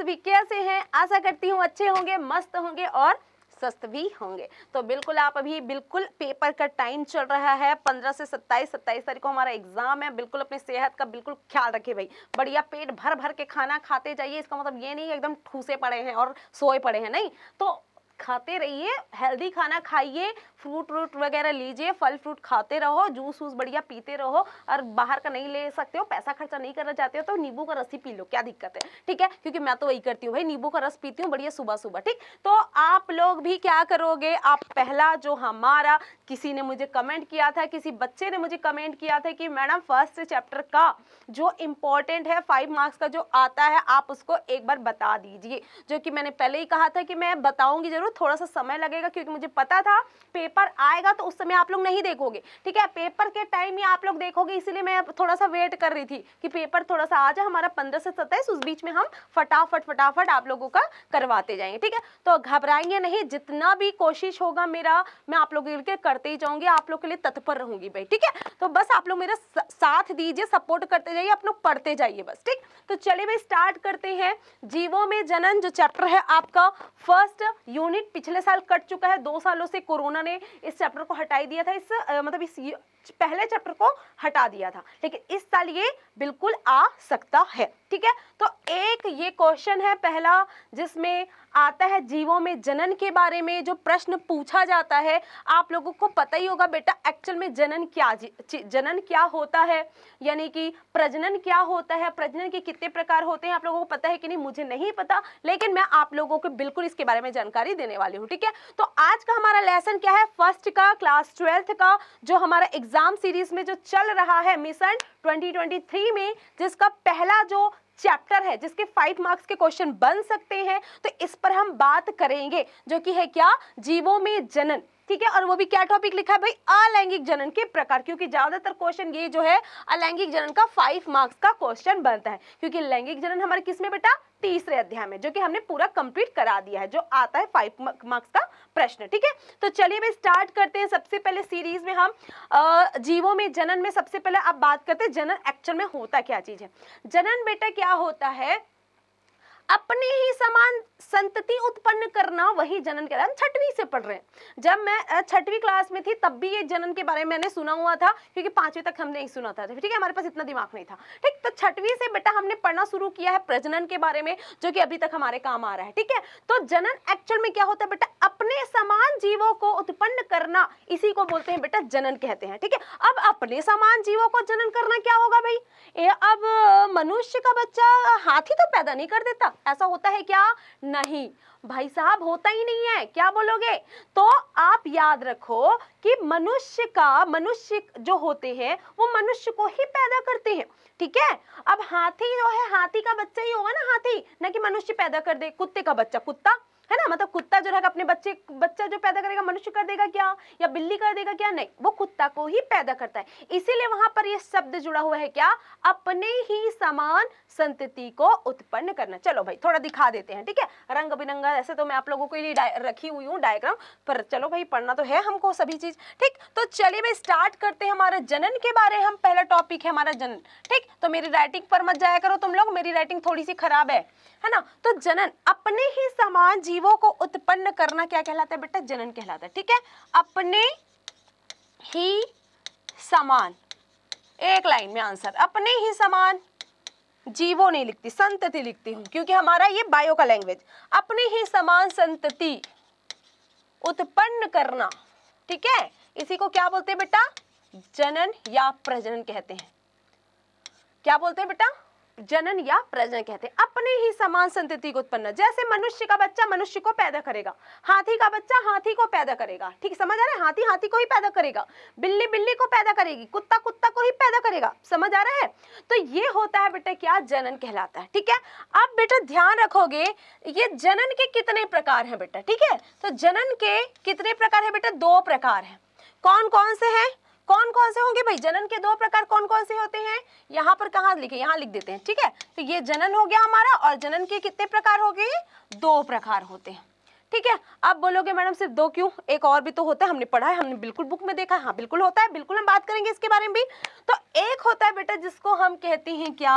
सभी कैसे हैं आशा करती हूँ अच्छे होंगे मस्त होंगे और स्वस्थ भी होंगे तो बिल्कुल आप अभी बिल्कुल पेपर का टाइम चल रहा है पंद्रह से सत्ताईस सत्ताईस तारीख को हमारा एग्जाम है बिल्कुल अपनी सेहत का बिल्कुल ख्याल रखें भाई बढ़िया पेट भर भर के खाना खाते जाइए इसका मतलब ये नहीं एकदम ठूसे पड़े हैं और सोए पड़े हैं नहीं तो खाते रहिए हेल्दी खाना खाइए फ्रूट व्रूट वगैरह लीजिए फल फ्रूट खाते रहो जूस वूस बढ़िया पीते रहो और बाहर का नहीं ले सकते हो पैसा खर्चा नहीं करना चाहते हो तो नींबू का रस ही पी लो क्या दिक्कत है ठीक है क्योंकि मैं तो वही करती हूँ भाई नींबू का रस पीती हूँ बढ़िया सुबह सुबह ठीक तो आप लोग भी क्या करोगे आप पहला जो हमारा किसी ने मुझे कमेंट किया था किसी बच्चे ने मुझे कमेंट किया था कि मैडम फर्स्ट चैप्टर का जो इंपॉर्टेंट है फाइव मार्क्स का जो आता है आप उसको एक बार बता दीजिए जो कि मैंने पहले ही कहा था कि मैं बताऊंगी जरूर में थोड़ा सा समय लगेगा क्योंकि मुझे पता था पेपर आएगा तो उस समय आप लोग नहीं देखोगे ठीक है पेपर के टाइम ही आप लोग देखोगे इसीलिए मैं थोड़ा सा वेट कर रही थी कि पेपर थोड़ा सा आ जाए हमारा पंद्रह से सत्ताईस उस बीच में हम फटाफट फटाफट आप लोगों का करवाते जाएंगे ठीक है तो घबराएंगे नहीं जितना भी कोशिश होगा मेरा मैं आप लोगों के करते ही जाऊंगी आप लोग के लिए तत्पर रहूंगी भाई ठीक है तो बस आप लोग मेरा साथ दीजिए सपोर्ट करते जाइए आप लोग पढ़ते जाइए बस ठीक तो चलिए भाई स्टार्ट करते हैं जीवो में जनन जो चैप्टर है आपका फर्स्ट यूनिट पिछले साल कट चुका है दो सालों से कोरोना ने इस चैप्टर को हटाई दिया था इस मतलब इस पहले चैप्टर को हटा दिया था लेकिन इस साल ये बिल्कुल आ सकता है ठीक है तो एक ये क्वेश्चन है पहला जिसमें आता है जीवों में जनन के बारे में जो प्रश्न पूछा जाता है आप लोगों को पता ही होगा बेटा एक्चुअल में जनन क्या जनन क्या होता है यानी कि प्रजनन क्या होता है प्रजनन के कितने प्रकार होते हैं आप लोगों को पता है कि नहीं मुझे नहीं पता लेकिन मैं आप लोगों को बिल्कुल इसके बारे में जानकारी देने वाली हूँ ठीक है तो आज का हमारा लेसन क्या है फर्स्ट का क्लास ट्वेल्थ का जो हमारा एग्जाम सीरीज में जो चल रहा है मिशन 2023 में जिसका पहला जो चैप्टर है जिसके फाइव मार्क्स के क्वेश्चन बन सकते हैं तो इस पर हम बात करेंगे जो कि है क्या जीवों में जनन ठीक है और वो भी क्या टॉपिक लिखा है भाई अलैंगिक जनन के प्रकार क्योंकि ज्यादातर क्वेश्चन ये जो है अलैंगिक जनन का फाइव मार्क्स का क्वेश्चन बनता है क्योंकि लैंगिक जनन हमारे किसमें बेटा तीसरे अध्याय में जो कि हमने पूरा कंप्लीट करा दिया है जो आता है फाइव मार्क्स का प्रश्न ठीक है तो चलिए मैं स्टार्ट करते हैं सबसे पहले सीरीज में हम जीवों में जनन में सबसे पहले आप बात करते हैं जनन एक्चुअल में होता क्या चीज है जनन बेटा क्या होता है अपने ही समान संतति उत्पन्न करना वही जनन के है छठवीं से पढ़ रहे हैं जब मैं छठवीं क्लास में थी तब भी ये जनन के बारे में मैंने सुना हुआ था क्योंकि पांचवी तक हमने ही सुना था ठीक है हमारे पास इतना दिमाग नहीं था ठीक तो छठवीं से बेटा हमने पढ़ना शुरू किया है प्रजनन के बारे में जो कि अभी तक हमारे काम आ रहा है ठीक है तो जनन एक्चुअल में क्या होता है बेटा अपने समान जीवों को उत्पन्न करना इसी को बोलते हैं बेटा जनन कहते हैं ठीक है अब अपने समान जीवों को जनन करना क्या होगा भाई अब मनुष्य का बच्चा हाथी तो पैदा नहीं कर देता ऐसा होता है क्या नहीं भाई साहब होता ही नहीं है क्या बोलोगे तो आप याद रखो कि मनुष्य का मनुष्य जो होते हैं वो मनुष्य को ही पैदा करते हैं ठीक है अब हाथी जो है हाथी का बच्चा ही होगा ना हाथी ना कि मनुष्य पैदा कर दे कुत्ते का बच्चा कुत्ता है ना मतलब कुत्ता जो रहेगा अपने बच्चे बच्चा जो पैदा करेगा मनुष्य कर देगा क्या या बिल्ली कर देगा क्या नहीं वो कुत्ता को ही पैदा करता है इसीलिए वहां पर यह शब्द जुड़ा हुआ है क्या अपने ही समान संतति को उत्पन्न करना चलो भाई थोड़ा दिखा देते हैं ठीक है रंग बिरंगा ऐसे तो मैं आप लोगों के लिए रखी हुई हूँ डायग्राम पर चलो भाई पढ़ना तो है हमको सभी चीज ठीक तो चलिए भाई स्टार्ट करते हैं हमारा जनन के बारे हम पहला टॉपिक है हमारा जनन ठीक तो मेरी राइटिंग पर मत जाया करो तुम लोग मेरी राइटिंग थोड़ी सी खराब है है ना तो जनन अपने ही समान जीव जीवों को उत्पन्न करना क्या कहलाता है बेटा जनन कहलाता है ठीक है अपने ही समान एक लाइन में आंसर अपने ही समान जीवो नहीं लिखती संतति लिखती हूं क्योंकि हमारा ये बायो का लैंग्वेज अपने ही समान संतति उत्पन्न करना ठीक है इसी को क्या बोलते हैं बेटा जनन या प्रजनन कहते हैं क्या बोलते हैं बेटा जनन या प्रजन कहते हैं अपने ही समान संतति को उत्पन्न जैसे मनुष्य का बच्चा मनुष्य को पैदा करेगा हाथी का बच्चा हाथी को पैदा करेगा ठीक समझ आ रहा है हाथी हाथी को ही पैदा करेगा बिल्ली बिल्ली को पैदा करेगी कुत्ता कुत्ता को ही पैदा करेगा समझ आ रहा है तो ये होता है बेटा क्या जनन कहलाता है ठीक है अब बेटा ध्यान रखोगे ये जनन के कितने प्रकार है बेटा ठीक है तो जनन के कितने प्रकार है बेटा दो प्रकार है कौन कौन से हैं कौन कौन से होंगे भाई जनन के दो प्रकार कौन कौन से होते हैं यहाँ पर कहा लिखे यहाँ लिख देते हैं ठीक है तो ये जनन हो गया हमारा और जनन के कितने प्रकार हो गए दो प्रकार होते हैं ठीक है आप बोलोगे मैडम सिर्फ दो क्यों एक और भी तो होता है हमने पढ़ा है हमने बिल्कुल बुक में देखा है हाँ बिल्कुल होता है बिल्कुल हम बात करेंगे इसके बारे में भी तो एक होता है बेटा जिसको हम कहते हैं क्या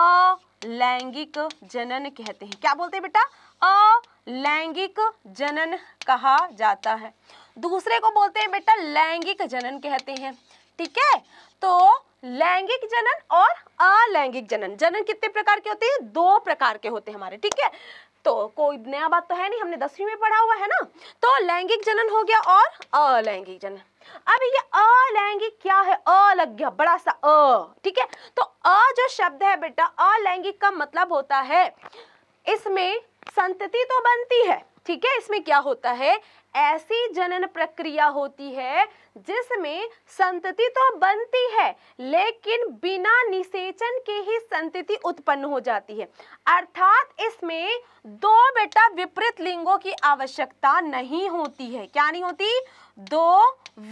अलैंगिक जनन कहते हैं क्या बोलते हैं बेटा अलैंगिक जनन कहा जाता है दूसरे को बोलते हैं बेटा लैंगिक जनन कहते हैं ठीक है तो लैंगिक जनन और अलैंगिक जनन जनन कितने प्रकार के होते हैं दो प्रकार के होते हैं हमारे ठीक है तो कोई नया बात तो है नहीं हमने दसवीं में पढ़ा हुआ है ना तो लैंगिक जनन हो गया और अलैंगिक जनन अब ये अलैंगिक क्या है अलग गया बड़ा सा अ ठीक है तो अ जो शब्द है बेटा अलैंगिक का मतलब होता है इसमें संतति तो बनती है ठीक है इसमें क्या होता है ऐसी जनन प्रक्रिया होती है जिसमें संतति तो बनती है लेकिन बिना निषेचन के ही संतति उत्पन्न हो जाती है अर्थात इसमें दो बेटा विपरीत लिंगों की आवश्यकता नहीं होती है क्या नहीं होती दो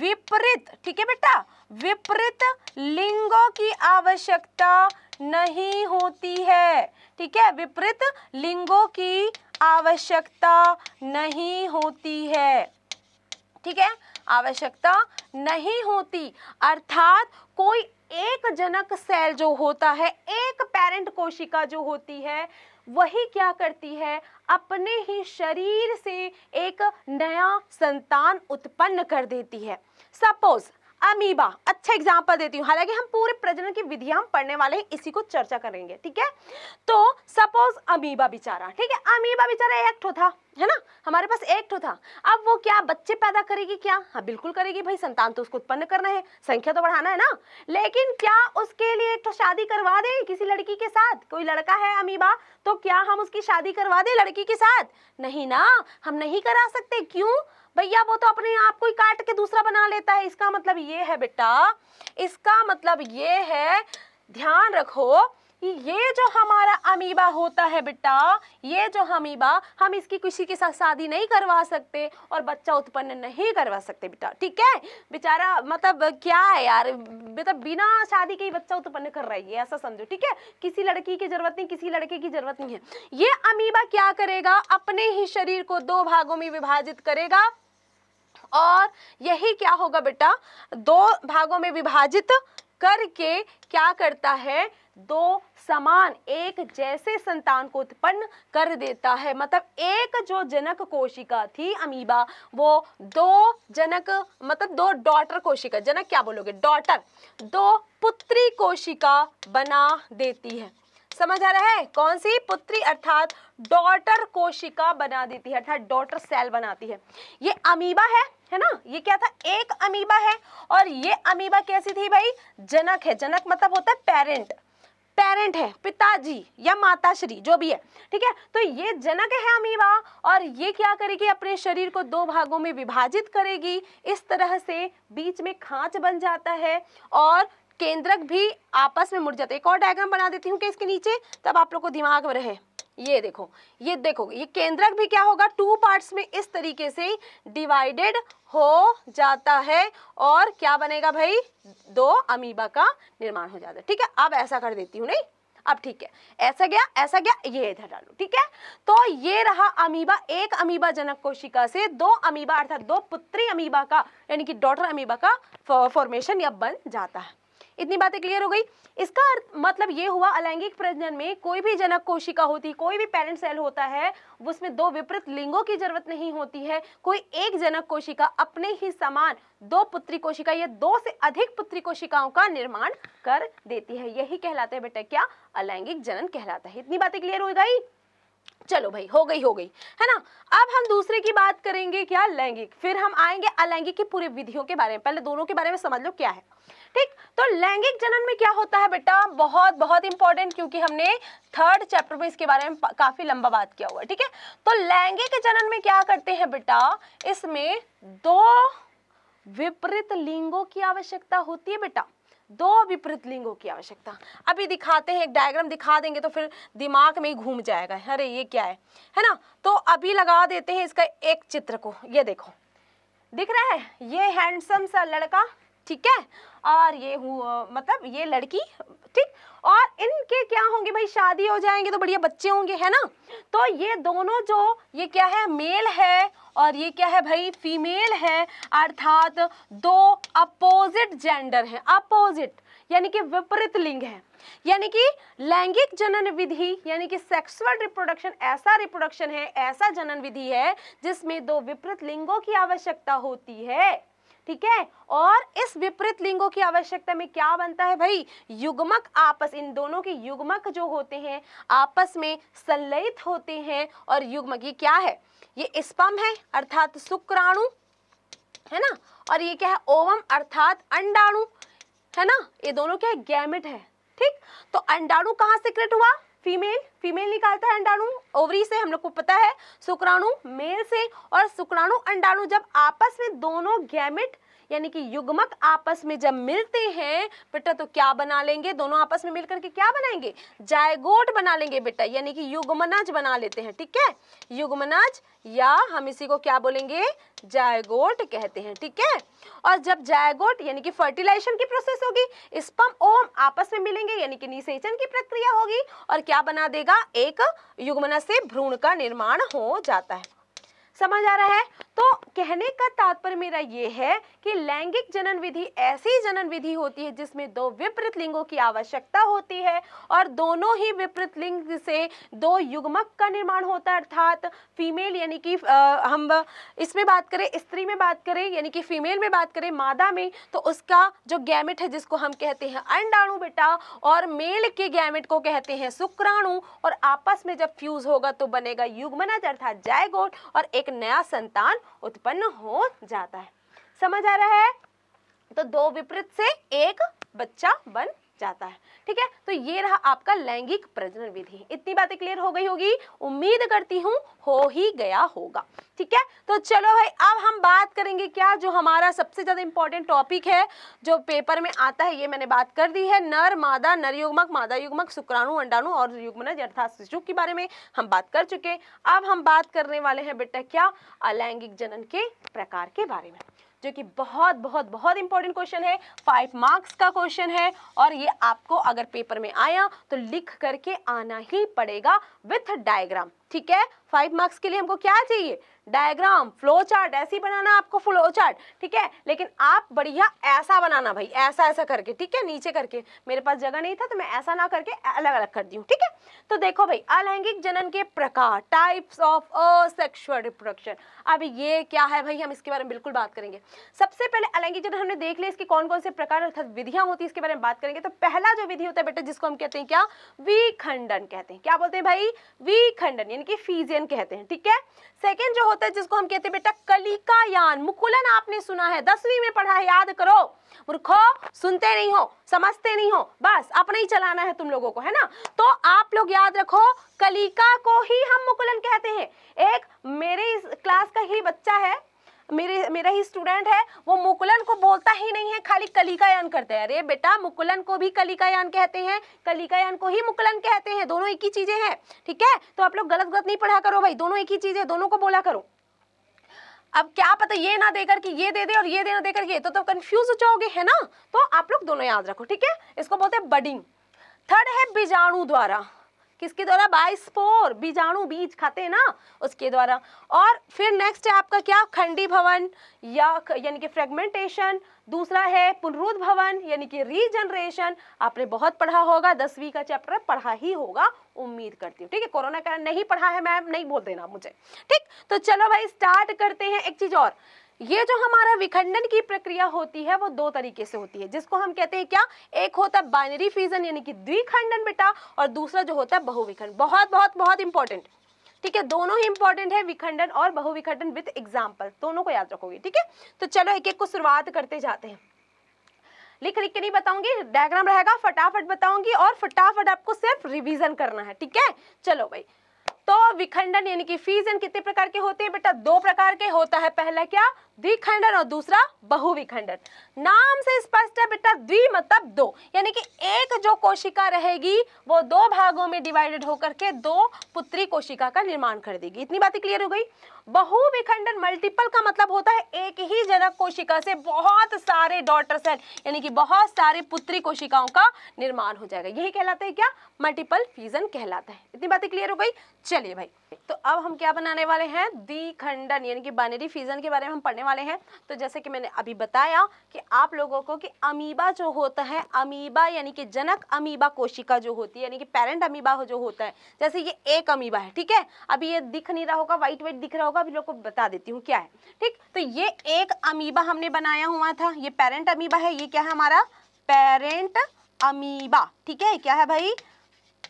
विपरीत ठीक है बेटा विपरीत लिंगों की आवश्यकता नहीं होती है ठीक है विपरीत लिंगों की आवश्यकता नहीं होती है ठीक है आवश्यकता नहीं होती अर्थात कोई एक जनक सेल जो होता है एक पेरेंट कोशिका जो होती है वही क्या करती है अपने ही शरीर से एक नया संतान उत्पन्न कर देती है सपोज अमीबा अच्छा एग्जाम्पल देती हूँ हालांकि हम पूरे प्रजनन की विधियां पढ़ने वाले हैं इसी को चर्चा करेंगे ठीक है तो सपोज अमीबा बिचारा ठीक है अमीबा बिचारा एक ठो था है ना हमारे पास एक ठो था अब वो क्या बच्चे पैदा करेगी क्या हाँ बिल्कुल करेगी भाई संतान तो उसको उत्पन्न करना है संख्या तो बढ़ाना है ना लेकिन क्या उसके लिए एक शादी करवा दे किसी लड़की के साथ कोई लड़का है अमीबा तो क्या हम उसकी शादी करवा दे लड़की के साथ नहीं ना हम नहीं करा सकते क्यों भैया वो तो अपने आप को ही काट के दूसरा बना लेता है इसका मतलब ये है बेटा इसका मतलब ये है ध्यान रखो ये जो हमारा अमीबा होता है बेटा ये जो अमीबा हम इसकी किसी के साथ शादी नहीं करवा सकते और बच्चा उत्पन्न नहीं करवा सकते बेटा ठीक है बेचारा मतलब क्या है यार मतलब बिना शादी के ही बच्चा उत्पन्न कर रही है ऐसा समझो ठीक है किसी लड़की की जरूरत नहीं किसी लड़के की जरूरत नहीं है ये अमीबा क्या करेगा अपने ही शरीर को दो भागों में विभाजित करेगा और यही क्या होगा बेटा दो भागों में विभाजित करके क्या करता है दो समान एक जैसे संतान को उत्पन्न कर देता है मतलब एक जो जनक कोशिका थी अमीबा वो दो जनक मतलब दो डॉटर कोशिका जनक क्या बोलोगे डॉटर दो पुत्री कोशिका बना देती है समझ आ रहा है कौन सी पुत्री अर्थात डॉटर कोशिका बना देती है अर्थात डॉटर सेल बनाती है ये अमीबा है है ना ये क्या था एक अमीबा है और ये अमीबा कैसी थी भाई जनक है जनक मतलब होता है पेरेंट पेरेंट है पिताजी या श्री जो भी है ठीक है तो ये जनक है अमीबा और ये क्या करेगी अपने शरीर को दो भागों में विभाजित करेगी इस तरह से बीच में खांच बन जाता है और केंद्रक भी आपस में मुड़ जाते हैं एक और डायग्राम बना देती हूँ कि इसके नीचे तब आप लोग को दिमाग में रहे ये देखो ये देखो ये केंद्रक भी क्या होगा टू पार्ट्स में इस तरीके से डिवाइडेड हो जाता है और क्या बनेगा भाई दो अमीबा का निर्माण हो जाता है ठीक है अब ऐसा कर देती हूँ नहीं अब ठीक है ऐसा गया ऐसा गया ये इधर डालो ठीक है तो ये रहा अमीबा एक अमीबा जनक कोशिका से दो अमीबा अर्थात दो पुत्री अमीबा का यानी कि डॉटर अमीबा का फॉर्मेशन या बन जाता है इतनी बातें क्लियर हो गई इसका मतलब ये हुआ अलैंगिक प्रजनन में कोई भी जनक कोशिका होती कोई भी पेरेंट सेल होता है उसमें दो विपरीत लिंगों की जरूरत नहीं होती है कोई एक जनक कोशिका अपने ही समान दो पुत्री कोशिका या दो से अधिक पुत्री कोशिकाओं का निर्माण कर देती है यही कहलाता है बेटा क्या अलैंगिक जनन कहलाता है इतनी बातें क्लियर हो गई चलो भाई हो गई हो गई है ना अब हम दूसरे की बात करेंगे क्या लैंगिक फिर हम आएंगे अलैंगिक की पूरी विधियों के बारे में पहले दोनों के बारे में समझ लो क्या है ठीक तो लैंगिक जनन में क्या होता है बेटा बहुत बहुत इंपॉर्टेंट क्योंकि हमने थर्ड चैप्टर में इसके बारे में काफी लंबा बात किया हुआ ठीक है तो लैंगिक जनन में क्या करते हैं बेटा इसमें दो विपरीत लिंगों की आवश्यकता होती है बेटा दो विपरीत लिंगों की आवश्यकता अभी दिखाते हैं एक डायग्राम दिखा देंगे तो फिर दिमाग में ही घूम जाएगा अरे ये क्या है है ना तो अभी लगा देते हैं इसका एक चित्र को ये देखो दिख रहा है ये हैंडसम सा लड़का ठीक है और ये मतलब ये लड़की ठीक और इनके क्या होंगे भाई शादी हो जाएंगे तो बढ़िया बच्चे होंगे है ना तो ये दोनों जो ये क्या है मेल है और ये क्या है भाई फीमेल है अर्थात दो अपोजिट जेंडर हैं अपोजिट यानी कि विपरीत लिंग है यानी कि लैंगिक जनन विधि यानी कि सेक्सुअल रिप्रोडक्शन ऐसा रिप्रोडक्शन है ऐसा जनन विधि है जिसमें दो विपरीत लिंगों की आवश्यकता होती है ठीक है और इस विपरीत लिंगों की आवश्यकता में क्या बनता है भाई युग्मक आपस इन दोनों के युग्मक जो होते हैं आपस में संलयित होते हैं और युग्मक ये क्या है ये स्पम है अर्थात शुक्राणु है ना और ये क्या है ओवम अर्थात अंडाणु है ना ये दोनों क्या है गैमिट है ठीक तो अंडाणु से सिक्रेट हुआ फीमेल फीमेल निकालता है अंडाणु ओवरी से हम लोग को पता है शुक्राणु मेल से और शुक्राणु अंडाणु जब आपस में दोनों गैमेट यानी कि युग्मक आपस में जब मिलते हैं बेटा तो क्या बना लेंगे दोनों आपस में मिलकर के क्या बनाएंगे जायगोट बना लेंगे बेटा यानी कि युग्मनज बना लेते हैं ठीक है युग्मनज या हम इसी को क्या बोलेंगे जायगोट कहते हैं ठीक है और जब जायगोट यानी कि फर्टिलाइजेशन की प्रोसेस होगी स्पम ओम आपस में मिलेंगे यानी कि निषेचन की प्रक्रिया होगी और क्या बना देगा एक युग्मनज से भ्रूण का निर्माण हो जाता है समझ आ रहा है तो कहने का तात्पर्य मेरा ये है कि लैंगिक जनन विधि ऐसी जनन विधि होती है जिसमें दो विपरीत लिंगों की आवश्यकता होती है और दोनों ही विपरीत लिंग से दो युग्मक का निर्माण होता है अर्थात फीमेल यानी कि हम इसमें बात करें स्त्री में बात करें यानी कि फीमेल में बात करें मादा में तो उसका जो गैमेट है जिसको हम कहते हैं अंडाणु बेटा और मेल के गैमेट को कहते हैं शुक्राणु और आपस में जब फ्यूज होगा तो बनेगा युग्मनज अर्थात जायगोट और एक नया संतान उत्पन्न हो जाता है समझ आ रहा है तो दो विपरीत से एक बच्चा बन जाता है ठीक है तो ये रहा आपका लैंगिक प्रजनन विधि इतनी बातें क्लियर हो गई होगी उम्मीद करती हूँ हो ही गया होगा ठीक है तो चलो भाई अब हम बात करेंगे क्या जो हमारा सबसे ज़्यादा इंपॉर्टेंट टॉपिक है जो पेपर में आता है ये मैंने बात कर दी है नर मादा नर युग्मक मादा युग्मक शुक्राणु अंडाणु और युग्मनज अर्थात शिशु के बारे में हम बात कर चुके अब हम बात करने वाले हैं बेटा क्या अलैंगिक जनन के प्रकार के बारे में जो कि बहुत बहुत बहुत इंपॉर्टेंट क्वेश्चन है फाइव मार्क्स का क्वेश्चन है और ये आपको अगर पेपर में आया तो लिख करके आना ही पड़ेगा विथ डायग्राम ठीक है फाइव मार्क्स के लिए हमको क्या चाहिए डायग्राम फ्लो चार्ट ऐसे ही बनाना आपको फ्लो चार्ट ठीक है लेकिन आप बढ़िया ऐसा बनाना भाई ऐसा ऐसा करके ठीक है नीचे करके मेरे पास जगह नहीं था तो मैं ऐसा ना करके अलग अलग कर दी हूँ ठीक है तो देखो भाई अलैंगिक जनन के प्रकार टाइप्स ऑफ असेक्शुअल रिप्रोडक्शन अब ये क्या है भाई हम इसके बारे में बिल्कुल बात करेंगे सबसे पहले अलैंगिक जनन हमने देख लिया इसके कौन कौन से प्रकार अर्थात विधियां होती है इसके बारे में बात करेंगे तो पहला जो विधि होता है बेटा जिसको हम कहते हैं क्या विखंडन कहते हैं क्या बोलते हैं भाई विखंडन यानी कि फीजियन कहते हैं ठीक है सेकेंड जो होता है जिसको हम कहते हैं बेटा कलिका यान मुकुलन आपने सुना है दसवीं में पढ़ा है याद करो मूर्खो सुनते नहीं हो समझते नहीं हो बस अपने ही चलाना है तुम लोगों को है ना तो आप लोग याद रखो कलिका को ही हम मुकुलन कहते हैं एक मेरे इस क्लास का ही बच्चा है मेरे मेरा ही स्टूडेंट है वो मुकुलन को बोलता ही नहीं है खाली कलिकायन करते हैं अरे बेटा मुकुलन को भी कलिकायन कहते हैं कलिकायन को ही मुकुलन कहते हैं दोनों एक ही चीज़ें हैं ठीक है तो आप लोग गलत गलत नहीं पढ़ा करो भाई दोनों एक ही चीज़ है दोनों को बोला करो अब क्या पता ये ना देकर कि ये दे दे और ये दे ना देकर के तो तब तो कंफ्यूज हो जाओगे है ना तो आप लोग दोनों याद रखो ठीक है इसको बोलते हैं बडिंग थर्ड है बीजाणु द्वारा किसके द्वारा बाईस्पोर बीजाणु बीज खाते हैं ना उसके द्वारा और फिर नेक्स्ट है आपका क्या खंडी भवन या यानी कि फ्रेगमेंटेशन दूसरा है पुनरुद्ध भवन यानी कि रीजनरेशन आपने बहुत पढ़ा होगा दसवीं का चैप्टर पढ़ा ही होगा उम्मीद करती हूँ ठीक है कोरोना का नहीं पढ़ा है मैम नहीं बोल देना मुझे ठीक तो चलो भाई स्टार्ट करते हैं एक चीज और ये जो हमारा विखंडन की प्रक्रिया होती है वो दो तरीके से होती है जिसको हम कहते हैं क्या एक होता है बाइनरी फ्यूजन यानी कि द्विखंडन बेटा और दूसरा जो होता है बहुविखंड बहुत बहुत बहुत इंपॉर्टेंट ठीक है दोनों ही इंपॉर्टेंट है विखंडन और बहुविखंडन विद एग्जाम्पल दोनों को याद रखोगे ठीक है तो चलो एक एक को शुरुआत करते जाते हैं लिख लिख के नहीं बताऊंगी डायग्राम रहेगा फटाफट बताऊंगी और फटाफट आपको सिर्फ रिवीजन करना है ठीक है चलो भाई तो विखंडन यानी कि फ्यूजन कितने प्रकार के होते हैं बेटा दो प्रकार के होता है पहला क्या द्विखंडन और दूसरा बहुविखंडन नाम से स्पष्ट है बेटा द्वि मतलब दो यानी कि एक जो कोशिका रहेगी वो दो भागों में डिवाइडेड होकर के दो पुत्री कोशिका का निर्माण कर देगी इतनी बातें क्लियर हो गई बहुविखंडन मल्टीपल का मतलब होता है एक ही जनक कोशिका से बहुत सारे डॉटर सेल यानी कि बहुत सारे पुत्री कोशिकाओं का निर्माण हो जाएगा यही कहलाता है क्या मल्टीपल फ्यूजन कहलाता है इतनी बातें क्लियर हो गई चलिए भाई तो अब हम क्या बनाने वाले हैं द्विखंडन यानी कि बाइनरी फ्यूजन के बारे में हम पढ़ने बताने वाले हैं तो जैसे कि मैंने अभी बताया कि आप लोगों को कि अमीबा जो होता है अमीबा यानी कि जनक अमीबा कोशिका जो होती है यानी कि पेरेंट अमीबा जो होता है जैसे ये एक अमीबा है ठीक है अभी ये दिख नहीं रहा होगा व्हाइट व्हाइट दिख रहा होगा अभी लोग को बता देती हूँ क्या है ठीक तो ये एक अमीबा हमने बनाया हुआ था ये पेरेंट अमीबा है ये क्या है हमारा पेरेंट अमीबा ठीक है क्या है भाई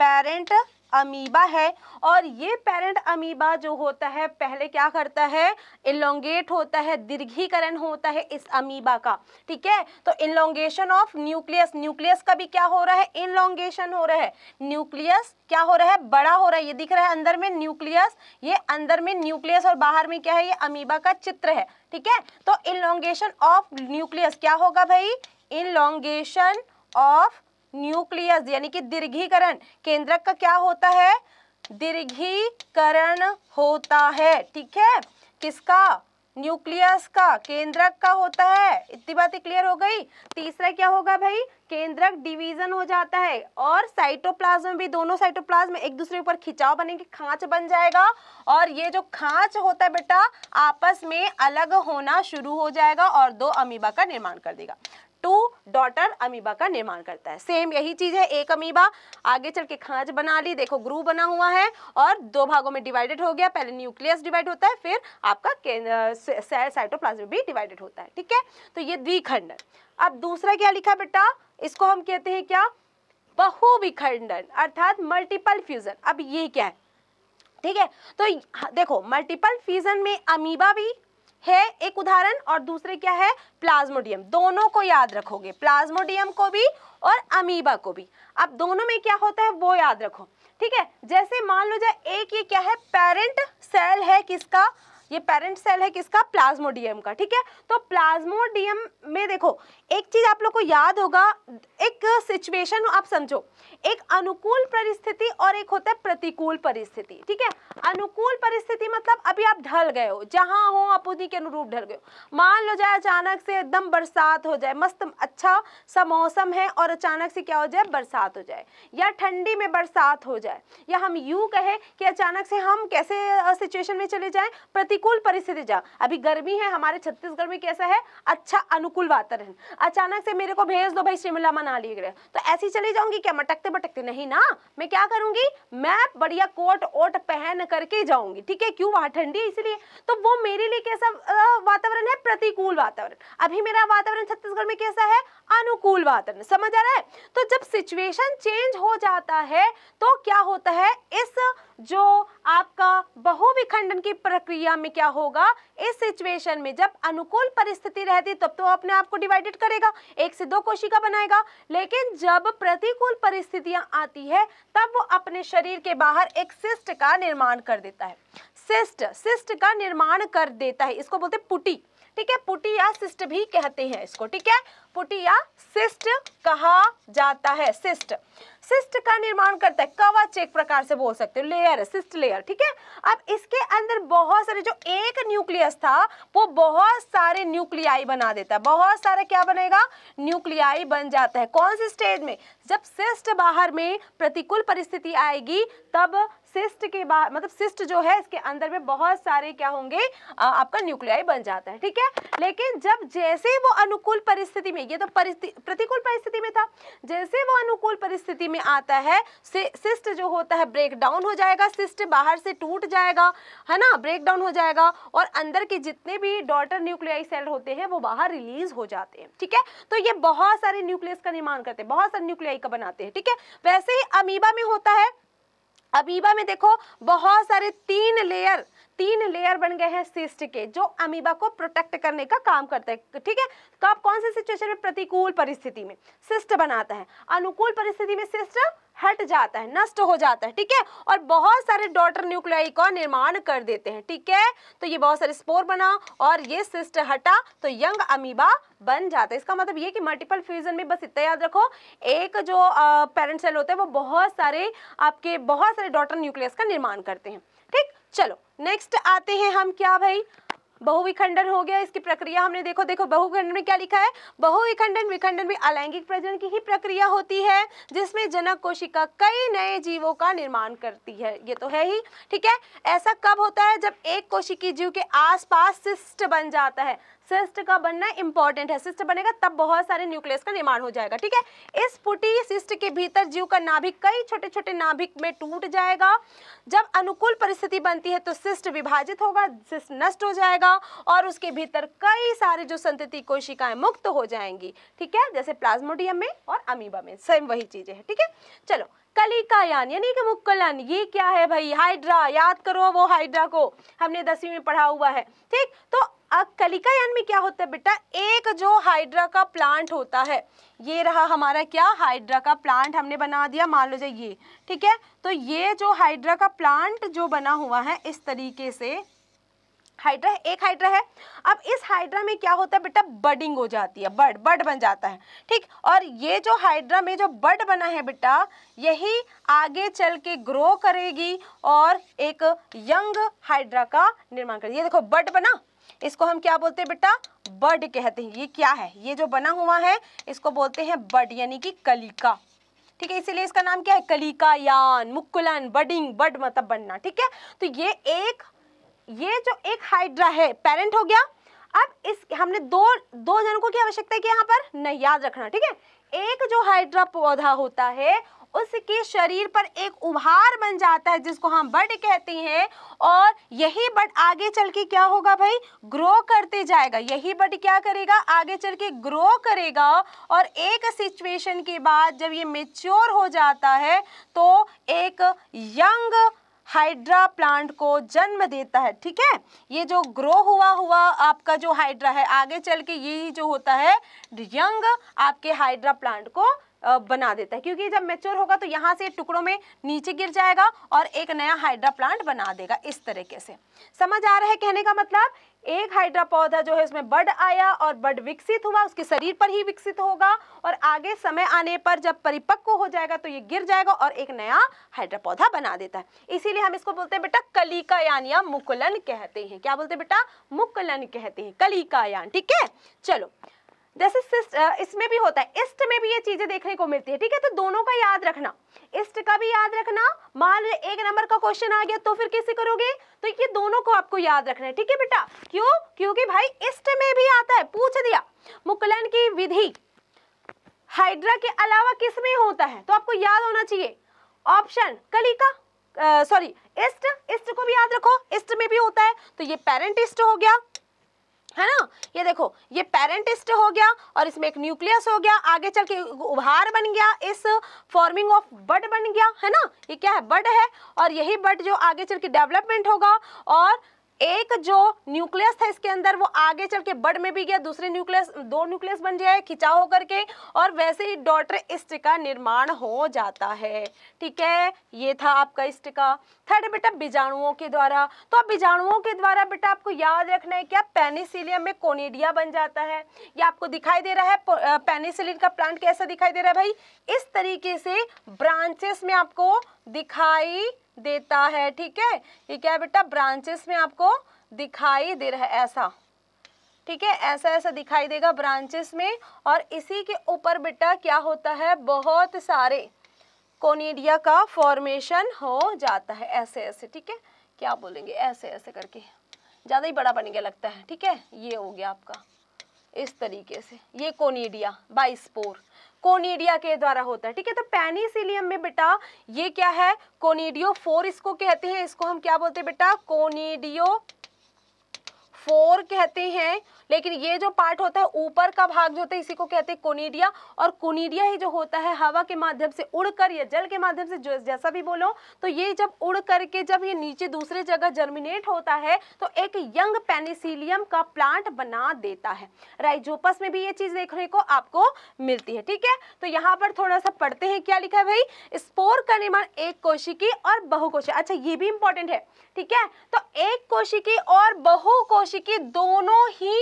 पेरेंट अमीबा है और ये पेरेंट अमीबा जो होता है पहले क्या करता है इलोंगेट होता है दीर्घीकरण होता है इस अमीबा का ठीक है तो इलोंगेशन ऑफ न्यूक्लियस न्यूक्लियस का भी क्या हो रहा है इनलोंगेशन हो रहा है न्यूक्लियस क्या हो रहा है बड़ा हो रहा है ये दिख रहा है अंदर में न्यूक्लियस ये अंदर में न्यूक्लियस और बाहर में क्या है ये अमीबा का चित्र है ठीक है तो इलोंगेशन ऑफ न्यूक्लियस क्या होगा भाई इनलोंगेशन ऑफ न्यूक्लियस यानी कि दीर्घीकरण केंद्रक का क्या होता है दीर्घीकरण होता है ठीक है किसका न्यूक्लियस का केंद्रक का होता है इतनी बातें क्लियर हो गई तीसरा क्या होगा भाई केंद्रक डिवीजन हो जाता है और साइटोप्लाज्म भी दोनों साइटोप्लाज्म एक दूसरे ऊपर खिंचाव बनेंगे खांच बन जाएगा और ये जो खांच होता है बेटा आपस में अलग होना शुरू हो जाएगा और दो अमीबा का निर्माण कर देगा टू डॉटर अमीबा का निर्माण करता है सेम यही चीज है एक अमीबा आगे चल के खांच बना ली देखो ग्रू बना हुआ है और दो भागों में डिवाइडेड हो गया पहले न्यूक्लियस डिवाइड होता है फिर आपका साइटोप्लाज्म भी डिवाइडेड होता है ठीक है तो ये द्विखंडन अब दूसरा क्या लिखा बेटा इसको हम कहते हैं क्या बहुविखंडन अर्थात मल्टीपल फ्यूजन अब ये क्या है ठीक है तो हाँ, देखो मल्टीपल फ्यूजन में अमीबा भी है एक उदाहरण और दूसरे क्या है प्लाज्मोडियम दोनों को याद रखोगे प्लाज्मोडियम को भी और अमीबा को भी अब दोनों में क्या होता है वो याद रखो ठीक है जैसे मान लो जाए एक ये क्या है पेरेंट सेल है किसका ये पेरेंट सेल है किसका प्लाज्मोडियम का ठीक है तो प्लाज्मोडियम में देखो एक चीज आप लोग को याद होगा एक सिचुएशन आप समझो एक अनुकूल परिस्थिति और एक होता है प्रतिकूल परिस्थिति ठीक है अनुकूल परिस्थिति मतलब अभी आप ढल गए हो जहां हो आप उन्हीं के अनुरूप ढल गए हो मान लो जाए अचानक से एकदम बरसात हो जाए मस्त अच्छा सा मौसम है और अचानक से क्या हो जाए बरसात हो जाए या ठंडी में बरसात हो जाए या हम यू कहे कि अचानक से हम कैसे सिचुएशन में चले जाए प्रतिकूल प्रतिकूल परिस्थिति जा अभी गर्मी है हमारे छत्तीसगढ़ में कैसा है अच्छा अनुकूल वातावरण अचानक से मेरे को भेज दो भाई शिमला मनाली गए तो ऐसी चली जाऊंगी क्या मटकते मटकते नहीं ना मैं क्या करूंगी मैं बढ़िया कोट ओट पहन करके जाऊंगी ठीक है क्यों वहां ठंडी इसलिए तो वो मेरे लिए कैसा वातावरण है प्रतिकूल वातावरण अभी मेरा वातावरण छत्तीसगढ़ में कैसा है अनुकूल वातावरण समझ आ रहा है तो जब सिचुएशन चेंज हो जाता है तो क्या होता है इस जो आपका बहुविखंडन की प्रक्रिया में क्या होगा इस सिचुएशन में जब अनुकूल परिस्थिति रहती तब तो अपने आप को डिवाइडेड करेगा एक से दो कोशिका बनाएगा लेकिन जब प्रतिकूल परिस्थितियां आती है तब वो अपने शरीर के बाहर एक सिस्ट का निर्माण कर देता है सिस्ट सिस्ट का निर्माण कर देता है इसको बोलते पुटी ठीक है पुटी या सिस्ट भी कहते हैं इसको ठीक है पुटी या सिस्ट कहा जाता है सिस्ट सिस्ट का निर्माण करता है कवच एक प्रकार से बोल सकते हो लेयर सिस्ट लेयर ठीक है अब इसके अंदर बहुत सारे जो एक न्यूक्लियस था वो बहुत सारे न्यूक्लियाई बना देता है बहुत सारे क्या बनेगा न्यूक्लियाई बन जाता है कौन से स्टेज में जब सिस्ट बाहर में प्रतिकूल परिस्थिति आएगी तब सिस्ट के बाहर मतलब सिस्ट जो है इसके अंदर में बहुत सारे क्या होंगे आपका न्यूक्लियाई बन जाता है ठीक है लेकिन जब जैसे वो अनुकूल परिस्थिति में ये तो प्रतिकूल परिस्थिति में था जैसे वो अनुकूल परिस्थिति में आता है सिस्ट जो होता है ब्रेक डाउन हो जाएगा सिस्ट बाहर से टूट जाएगा है ना ब्रेक डाउन हो जाएगा और अंदर के जितने भी डॉटर न्यूक्लियाई सेल होते हैं वो बाहर रिलीज हो जाते हैं ठीक है तो ये बहुत सारे न्यूक्लियस का निर्माण करते हैं बहुत सारे न्यूक्लियाई का बनाते हैं ठीक है वैसे ही अमीबा में होता है अमीबा में देखो बहुत सारे तीन लेयर तीन लेयर बन गए हैं सिस्ट के जो अमीबा को प्रोटेक्ट करने का काम करते हैं ठीक है तो आप कौन से सिचुएशन में प्रतिकूल परिस्थिति में सिस्ट बनाता है अनुकूल परिस्थिति में सिस्ट हट जाता है नष्ट हो जाता है ठीक है और बहुत सारे डॉटर न्यूक्लियाई का निर्माण कर देते हैं ठीक है तो ये बहुत सारे स्पोर बना और ये सिस्ट हटा तो यंग अमीबा बन जाता है इसका मतलब ये कि मल्टीपल फ्यूजन में बस इतना याद रखो एक जो पेरेंट सेल होते हैं वो बहुत सारे आपके बहुत सारे डॉटर न्यूक्लियस का निर्माण करते हैं ठीक चलो नेक्स्ट आते हैं हम क्या भाई बहुविखंडन हो गया इसकी प्रक्रिया हमने देखो देखो बहुविखंडन में क्या लिखा है बहुविखंडन विखंडन में अलैंगिक प्रजनन की ही प्रक्रिया होती है जिसमें जनक कोशिका कई नए जीवों का निर्माण करती है ये तो है ही ठीक है ऐसा कब होता है जब एक कोशिकी जीव के आसपास सिस्ट बन जाता है सिस्ट का बनना इंपॉर्टेंट है सिस्ट बनेगा तब बहुत सारे न्यूक्लियस का निर्माण हो जाएगा ठीक है इस पुटी सिस्ट के भीतर जीव का नाभिक कई छोटे छोटे नाभिक में टूट जाएगा जब अनुकूल परिस्थिति बनती है तो सिस्ट विभाजित होगा सिस्ट नष्ट हो जाएगा और उसके भीतर कई सारे जो संतति कोशिकाएं मुक्त हो जाएंगी ठीक है जैसे प्लाज्मोडियम में और अमीबा में सेम वही चीजें हैं ठीक है चलो कलिकायान यानी कि मुक्कलन ये क्या है भाई हाइड्रा याद करो वो हाइड्रा को हमने दसवीं में पढ़ा हुआ है ठीक तो कलिकायान में क्या होता है बेटा एक जो हाइड्रा का प्लांट होता है ये रहा हमारा क्या हाइड्रा का प्लांट हमने बना दिया मान लो जाए ये ठीक है तो ये जो हाइड्रा का प्लांट जो बना हुआ है इस तरीके से हाइड्रा है एक हाइड्रा है अब इस हाइड्रा में क्या होता है बेटा बडिंग हो जाती है बड बड बन जाता है ठीक और ये जो हाइड्रा में जो बड बना है बेटा यही आगे चल के ग्रो करेगी और एक यंग हाइड्रा का निर्माण करेगी ये देखो बड बना इसको हम क्या बोलते हैं बेटा बड कहते हैं ये क्या है ये जो बना हुआ है इसको बोलते हैं बड यानी कि कलिका ठीक है इसीलिए इसका नाम क्या है कलिकायान मुक्कुलन बडिंग बड मतलब बनना ठीक है तो ये एक ये जो एक हाइड्रा है पेरेंट हो गया अब इस हमने दो दो को की आवश्यकता कि यहाँ पर नहीं याद रखना ठीक है एक जो हाइड्रा पौधा होता है उसके शरीर पर एक उभार बन जाता है जिसको हम बड कहते हैं और यही बड आगे चल के क्या होगा भाई ग्रो करते जाएगा यही बड क्या करेगा आगे चल के ग्रो करेगा और एक सिचुएशन के बाद जब ये मेच्योर हो जाता है तो एक यंग हाइड्रा प्लांट को जन्म देता है ठीक है ये जो ग्रो हुआ हुआ आपका जो हाइड्रा है आगे चल के ये जो होता है यंग आपके हाइड्रा प्लांट को बना देता है क्योंकि जब मेच्योर होगा तो यहाँ से टुकड़ों में नीचे गिर जाएगा और एक नया हाइड्रा प्लांट बना देगा इस तरीके से समझ आ रहा है कहने का मतलब एक हाइड्रा पौधा जो है उसमें बड आया और बड विकसित हुआ उसके शरीर पर ही विकसित होगा और आगे समय आने पर जब परिपक्व हो जाएगा तो ये गिर जाएगा और एक नया हाइड्रा पौधा बना देता है इसीलिए हम इसको बोलते हैं बेटा कलिकायान या मुकुलन कहते हैं क्या बोलते हैं बेटा मुकुलन कहते हैं कलिकायान ठीक है चलो जैसे इसमें भी होता है इष्ट में भी ये चीजें देखने को मिलती है ठीक है तो दोनों का याद रखना इष्ट का भी याद रखना मान लो एक नंबर का क्वेश्चन आ गया तो फिर कैसे करोगे तो ये दोनों को आपको याद रखना है ठीक है बेटा क्यों क्योंकि भाई इष्ट में भी आता है पूछ दिया मुकुलन की विधि हाइड्रा के अलावा किस में होता है तो आपको याद होना चाहिए ऑप्शन कलिका सॉरी इष्ट इष्ट को भी याद रखो इष्ट में भी होता है तो ये पेरेंट इष्ट हो गया है ना ये देखो ये पेरेंटिस्ट हो गया और इसमें एक न्यूक्लियस हो गया आगे चल के उभार बन गया इस फॉर्मिंग ऑफ बड बन गया है ना ये क्या है बड है और यही बड जो आगे चल के डेवलपमेंट होगा और एक जो न्यूक्लियस था इसके अंदर वो आगे चल के बड में भी गया दूसरे न्यूक्लियस दो न्यूक्लियस बन जाए खिंचाव होकर के और वैसे ही डॉटर इष्ट का निर्माण हो जाता है ठीक है ये था आपका इष्ट का थर्ड बेटा बीजाणुओं के द्वारा तो अब बीजाणुओं के द्वारा बेटा आपको याद रखना है क्या पेनिसिलियम में कोनेडिया बन जाता है ये आपको दिखाई दे रहा है पेनिसिलिन का प्लांट कैसा दिखाई दे रहा है भाई इस तरीके से ब्रांचेस में आपको दिखाई देता है ठीक है ये क्या बेटा ब्रांचेस में आपको दिखाई दे रहा है ऐसा ठीक है ऐसा ऐसा दिखाई देगा ब्रांचेस में और इसी के ऊपर बेटा क्या होता है बहुत सारे कोनीडिया का फॉर्मेशन हो जाता है ऐसे ऐसे ठीक है क्या बोलेंगे ऐसे ऐसे करके ज़्यादा ही बड़ा बन गया लगता है ठीक है ये हो गया आपका इस तरीके से ये कोनीडिया बाइस्पोर कोनीडिया के द्वारा होता है ठीक है तो पेनीसिलियम में बेटा ये क्या है कोनीडियो फोर इसको कहते हैं इसको हम क्या बोलते हैं बेटा कोनीडियो फोर कहते हैं लेकिन ये जो पार्ट होता है ऊपर का भाग जो होता है इसी को कहते हैं कोनीडिया और कोनीडिया ही जो होता है हवा के माध्यम से उड़कर या जल के माध्यम से जैसा भी बोलो तो ये जब उड़ करके जब ये नीचे दूसरे जगह जर्मिनेट होता है तो एक यंग पेनिसिलियम का प्लांट बना देता है राइजोपस में भी ये चीज देखने को आपको मिलती है ठीक है तो यहाँ पर थोड़ा सा पढ़ते हैं क्या लिखा है भाई स्पोर का निर्माण एक कोशिकी और बहुकोशी अच्छा ये भी इंपॉर्टेंट है ठीक है तो एक कोशिकी और बहु कोशिकी दोनों ही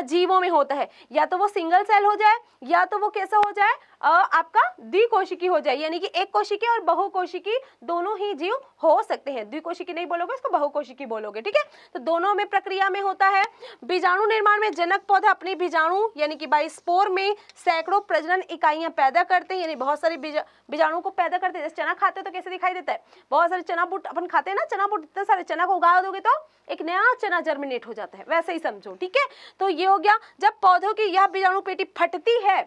जीवों में होता है या तो वो सिंगल सेल हो जाए या तो वो कैसा हो जाए आपका द्विकोशिकी हो जाए यानी कि एक कोशिकी और बहुकोशिकी दोनों ही जीव हो सकते हैं द्विकोशिकी नहीं बोलोगे इसको बहुकोशिकी बोलोगे ठीक है तो दोनों में प्रक्रिया में होता है बीजाणु निर्माण में जनक पौधा अपने बीजाणु यानी कि बाई स्पोर में सैकड़ों प्रजनन इकाइयां पैदा करते हैं यानी बहुत सारे बीजाणु को पैदा करते हैं जैसे चना खाते हो तो कैसे दिखाई देता है बहुत सारे चना बुट अपन खाते हैं ना चना बुट इतने सारे चना को उगा दोगे तो एक नया चना जर्मिनेट हो जाता है वैसे ही समझो ठीक है तो ये हो गया जब पौधों की यह बीजाणु पेटी फटती है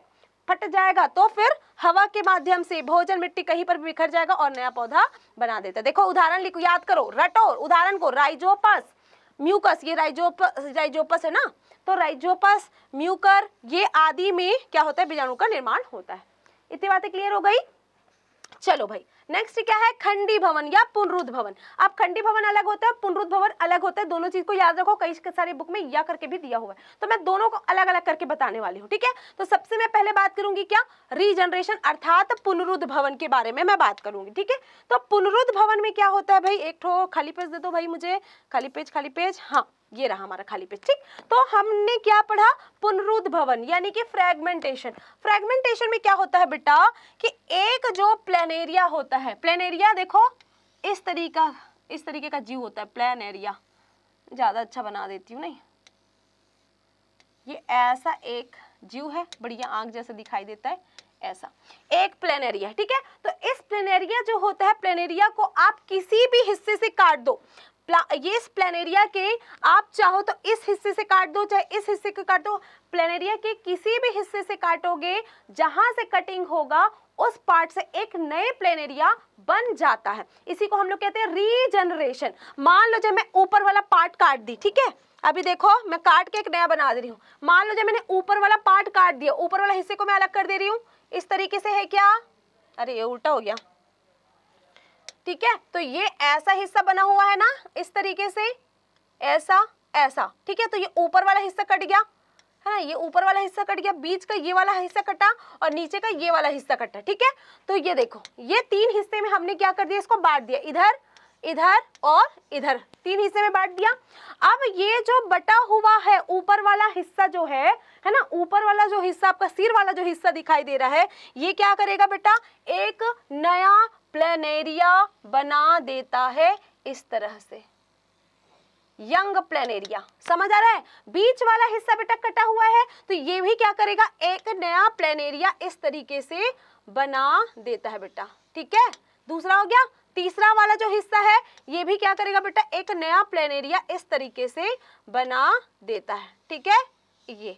फट जाएगा तो फिर हवा के माध्यम से भोजन मिट्टी कहीं पर भी बिखर जाएगा और नया पौधा बना देता है देखो उदाहरण लिखो याद करो रटो उदाहरण को राइजोपस म्यूकस ये राइजोपस राइजोपस है ना तो राइजोपस म्यूकर ये आदि में क्या होता है बीजाणु का निर्माण होता है इतनी बातें क्लियर हो गई चलो भाई नेक्स्ट क्या है खंडी भवन या पुनरुद्ध भवन अब खंडी भवन अलग होता है पुनरुद्ध भवन अलग होता है दोनों चीज को याद रखो कई सारे बुक में या करके भी दिया हुआ है तो मैं दोनों को अलग अलग करके बताने वाली हूँ ठीक है तो सबसे मैं पहले बात करूंगी क्या रीजनरेशन अर्थात पुनरुद्ध भवन के बारे में मैं बात करूंगी ठीक है तो पुनरुद्ध भवन में क्या होता है भाई एक ठो खाली पेज दे दो भाई मुझे खाली पेज खाली पेज हाँ ये रहा हमारा खाली पेज ठीक तो हमने क्या पढ़ा पुनरुद्भवन यानी कि फ्रेगमेंटेशन फ्रेगमेंटेशन में क्या होता है बेटा कि एक जो प्लेनेरिया होता है प्लेनेरिया देखो इस तरीका इस तरीके का जीव होता है प्लेनेरिया ज़्यादा अच्छा बना देती हूँ नहीं ये ऐसा एक जीव है बढ़िया आंख जैसे दिखाई देता है ऐसा एक प्लेनेरिया ठीक है तो इस प्लेनेरिया जो होता है प्लेनेरिया को आप किसी भी हिस्से से काट दो ये इस प्लेनेरिया के आप चाहो तो इस हिस्से से काट दो चाहे इस हिस्से को काट दो प्लानेरिया के किसी भी हिस्से से काटोगे जहां से कटिंग होगा उस पार्ट से एक नए प्लेनेरिया बन जाता है इसी को हम लोग कहते हैं रीजनरेशन मान लो जब मैं ऊपर वाला पार्ट काट दी ठीक है अभी देखो मैं काट के एक नया बना दे रही हूँ मान लो जब मैंने ऊपर वाला पार्ट काट दिया ऊपर वाला हिस्से को मैं अलग कर दे रही हूँ इस तरीके से है क्या अरे ये उल्टा हो गया ठीक है तो ये ऐसा हिस्सा बना हुआ है ना इस तरीके से ऐसा ऐसा ठीक है तो ये ऊपर वाला हिस्सा कट गया है ना ये ऊपर वाला हिस्सा कट गया बीच का ये वाला हिस्सा कटा और नीचे का ये वाला हिस्सा कटा ठीक है तो ये देखो ये तीन हिस्से में हमने क्या कर दिया इसको बांट दिया इधर इधर और इधर तीन हिस्से में बांट दिया अब ये जो बटा हुआ है ऊपर वाला हिस्सा जो है है ना ऊपर वाला जो हिस्सा आपका सिर वाला जो हिस्सा दिखाई दे रहा है ये क्या करेगा बेटा एक नया प्लेनेरिया बना देता है इस तरह से यंग प्लेनेरिया समझ आ रहा है बीच वाला हिस्सा बेटा कटा हुआ है तो ये भी क्या करेगा एक नया प्लेनेरिया इस तरीके से बना देता है बेटा ठीक है दूसरा हो गया तीसरा वाला जो हिस्सा है ये भी क्या करेगा बेटा एक नया प्लेन एरिया इस तरीके से बना देता है ठीक है ये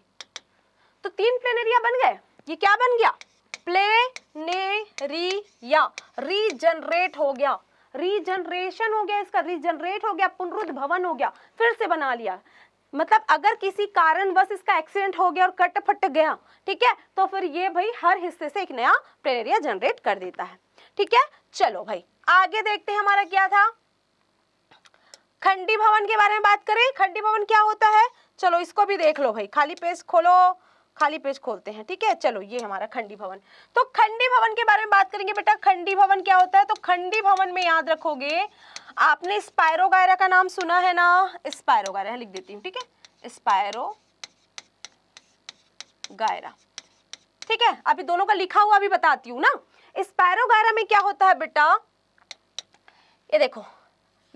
तो तीन प्लेन एरिया बन गए ये क्या बन गया प्लेनेरिया रीजनरेट हो गया रीजनरेशन हो गया इसका रीजनरेट हो गया पुनरुद्भवन हो गया फिर से बना लिया मतलब अगर किसी कारणवश इसका एक्सीडेंट हो गया और कट फट गया ठीक है तो फिर ये भाई हर हिस्से से एक नया प्लेनेरिया जनरेट कर देता है ठीक है चलो भाई आगे देखते हैं हमारा क्या था खंडी भवन के बारे में बात करें खंडी भवन क्या होता है चलो इसको भी देख लो भाई खाली पेज खोलो खाली पेज खोलते हैं ठीक है चलो ये हमारा खंडी भवन तो खंडी भवन के बारे में बात करेंगे बेटा खंडी भवन क्या होता है तो खंडी भवन में याद रखोगे आपने गायरा का नाम सुना है ना स्पायरोगायरा लिख देती हूँ ठीक है स्पायरो गायरा ठीक है अभी दोनों का लिखा हुआ भी बताती हूँ ना गायरा में क्या होता है बेटा ये देखो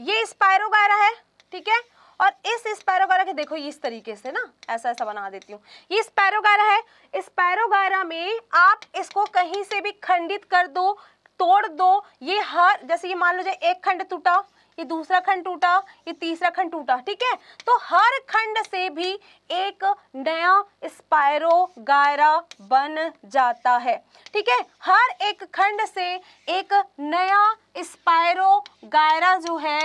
ये स्पायरोगायरा है ठीक है और इस स्पैरोगारा के देखो ये इस तरीके से ना ऐसा ऐसा बना देती हूँ ये स्पैरोगारा है स्पैरोगारा में आप इसको कहीं से भी खंडित कर दो तोड़ दो ये हर जैसे ये मान लो जाए एक खंड टूटा ये दूसरा खंड टूटा ये तीसरा खंड टूटा ठीक है तो हर खंड से भी एक नया स्पायरो गायरा बन जाता है ठीक है हर एक खंड से एक नया स्पायरो गायरा जो है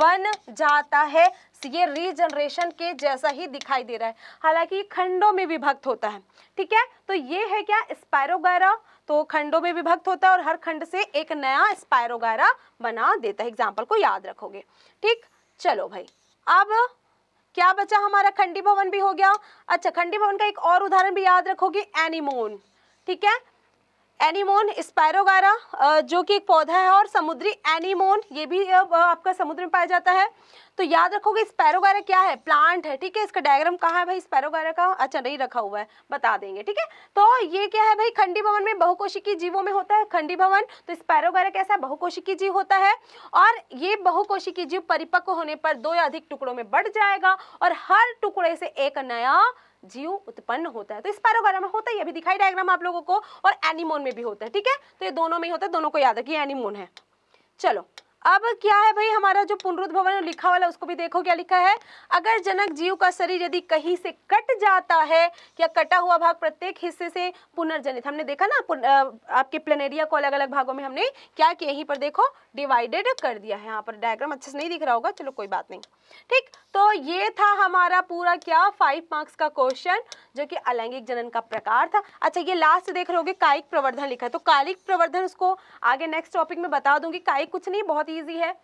बन जाता है ये रीजनरेशन के जैसा ही दिखाई दे रहा है हालांकि खंडों में विभक्त होता है ठीक है तो ये है क्या स्पायरो गायरा तो खंडों में विभक्त होता है और हर खंड से एक नया स्पायरोगायरा बना देता है एग्जाम्पल को याद रखोगे ठीक चलो भाई अब क्या बचा हमारा खंडी भवन भी हो गया अच्छा खंडी भवन का एक और उदाहरण भी याद रखोगे एनिमोन ठीक है एनीमोन स्पायरोगारा जो कि एक पौधा है और समुद्री एनीमोन ये भी आपका समुद्र में पाया जाता है तो याद रखोगे स्पैरोगारा क्या है प्लांट है ठीक है इसका डायग्राम कहाँ है भाई स्पैरोगारा का अच्छा नहीं रखा हुआ है बता देंगे ठीक है तो ये क्या है भाई खंडी भवन में बहुकोशिकी जीवों में होता है खंडी भवन तो स्पैरोगारा कैसा है बहुकोशिकी जीव होता है और ये बहुकोशिकी जीव परिपक्व होने पर दो या अधिक टुकड़ों में बढ़ जाएगा और हर टुकड़े से एक नया जीव उत्पन्न होता है तो स्पायरोगायरा में होता ही अभी दिखाई डायग्राम आप लोगों को और एनिमोन में भी होता है ठीक है तो ये दोनों में ही होता है दोनों को याद रखिए एनिमोन है चलो अब क्या है भाई हमारा जो पुनरुद्भवन लिखा वाला उसको भी देखो क्या लिखा है अगर जनक जीव का शरीर यदि कहीं से कट जाता है या कटा हुआ भाग प्रत्येक हिस्से से पुनर्जनित हमने देखा ना आपके प्लेनेरिया को अलग अलग भागों में हमने क्या किया यहीं पर देखो डिवाइडेड कर दिया है यहाँ पर डायग्राम अच्छे से नहीं दिख रहा होगा चलो कोई बात नहीं ठीक तो ये था हमारा पूरा क्या फाइव मार्क्स का क्वेश्चन जो कि अलैंगिक जनन का प्रकार था अच्छा ये लास्ट देख रहे कायिक प्रवर्धन लिखा है तो कालिक प्रवर्धन उसको आगे नेक्स्ट टॉपिक में बता दूंगी कायिक कुछ नहीं बहुत ईजी है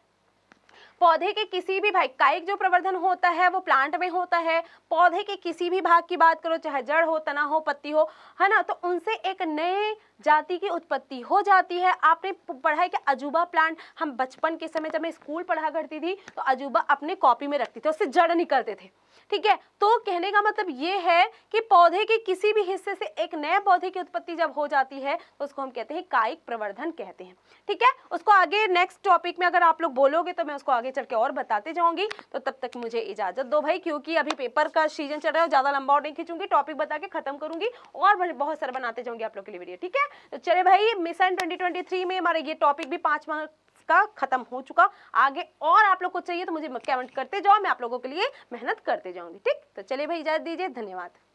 पौधे के किसी भी भाई कायिक जो प्रवर्धन होता है वो प्लांट में होता है पौधे के किसी भी भाग की बात करो चाहे जड़ हो तना हो पत्ती हो है ना तो उनसे एक नए जाति की उत्पत्ति हो जाती है आपने पढ़ा है कि अजूबा प्लांट हम बचपन के समय जब मैं स्कूल पढ़ा करती थी तो अजूबा अपने कॉपी में रखती थी उससे जड़ निकलते थे ठीक है तो कहने का मतलब ये है कि पौधे के किसी भी हिस्से से एक नए पौधे की उत्पत्ति जब हो जाती है तो उसको हम कहते हैं कायिक प्रवर्धन कहते हैं ठीक है उसको आगे नेक्स्ट टॉपिक में अगर आप लोग बोलोगे तो मैं उसको आगे चल के और बताते जाऊंगी तो तब तक मुझे इजाजत दो भाई क्योंकि अभी पेपर का सीजन चल रहा है और ज़्यादा लंबा और नहीं खींचूंगी टॉपिक बता के खत्म करूंगी और बहुत सारे बनाते जाऊंगी आप लोग के लिए वीडियो ठीक है तो चले भाई मिशन ट्वेंटी में हमारे ये टॉपिक भी पांच मार्क इसका खत्म हो चुका आगे और आप लोग को चाहिए तो मुझे कमेंट करते जाओ मैं आप लोगों के लिए मेहनत करते जाऊंगी ठीक तो चलिए भाई इजाजत दीजिए धन्यवाद